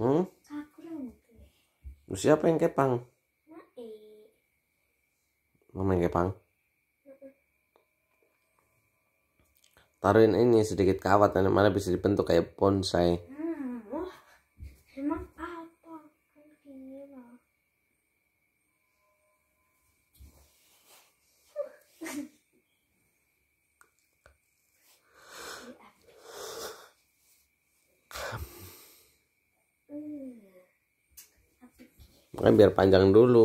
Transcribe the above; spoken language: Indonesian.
Hmm? siapa yang kepang? Mama yang kepang. Taruhin ini sedikit kawat dan mana bisa dibentuk kayak bonsai. Thank you. makanya biar panjang dulu